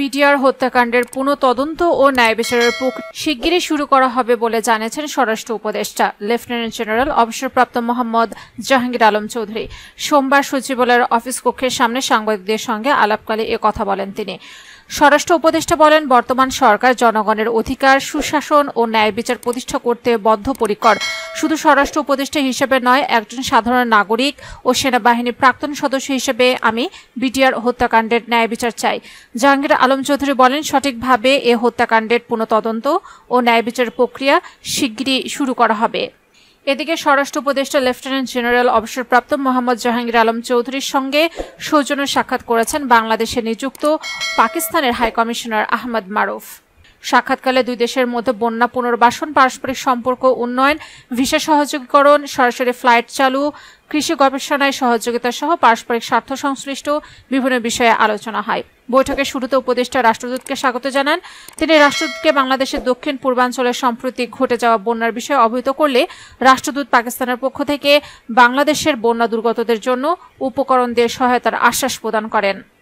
BDR হত্যাকাণ্ডের পুনঃ তদন্ত ও ন্যায় বিচারের প্রক শিগগিরই শুরু করা হবে বলে জানিয়েছেন স্বরাষ্ট্র উপদেষ্টা লেফটেন্যান্ট জেনারেল অবসরপ্রাপ্ত মোহাম্মদ জাহাঙ্গীর আলম চৌধুরী সোমবার সচিবালয়ের অফিস কক্ষের সামনে সাংবাদিকদের সঙ্গে আলাপকালে এ কথা বলেন তিনি স্বরাষ্ট্র উপদেষ্টা বলেন বর্তমান সরকার জনগণের অধিকার সুশাসন ও ন্যায় বিচার প্রতিষ্ঠা করতে বদ্ধপরিকর শুধু স্বরাষ্ট্র উপদেষ্টা হিসেবে নয় একজন সাধারণ নাগরিক ও সেনাবাহিনীর প্রাক্তন সদস্য হিসেবে আমি বিটিআর হত্যাকাণ্ডের ন্যায় বিচার চাই জাহাঙ্গীর আলম চৌধুরী বলেন সঠিকভাবে এ হত্যাকাণ্ডের পুনঃতদন্ত ও ন্যায় বিচার প্রক্রিয়া শিগগিরই শুরু করা হবে এদিকে স্বরাষ্ট্র উপদেষ্টা লেফটেন্যান্ট জেনারেল অবসরপ্রাপ্ত মোহাম্মদ জাহাঙ্গীর আলম চৌধুরীর সঙ্গে সৌজন্য সাক্ষাৎ করেছেন বাংলাদেশে নিযুক্ত পাকিস্তানের হাইকমিশনার আহমদ মারুফ সাক্ষাৎকালে দুই দেশের মধ্যে বন্যা পুনর্বাসন পারস্পরিক সম্পর্ক উন্নয়ন ভিসা সহযোগীকরণ সরাসরি ফ্লাইট চালু কৃষি গবেষণায় সহযোগিতা সহ পারস্পরিক স্বার্থ সংশ্লিষ্ট বিভিন্ন বিষয়ে আলোচনা হয় বৈঠকে শুরুতে উপদেষ্টা রাষ্ট্রদূতকে স্বাগত জানান তিনি রাষ্ট্রদূতকে বাংলাদেশের দক্ষিণ পূর্বাঞ্চলের সম্প্রতি ঘটে যাওয়া বন্যার বিষয়ে অবহিত করলে রাষ্ট্রদূত পাকিস্তানের পক্ষ থেকে বাংলাদেশের বন্যা দুর্গতদের জন্য উপকরণ দিয়ে সহায়তার আশ্বাস প্রদান করেন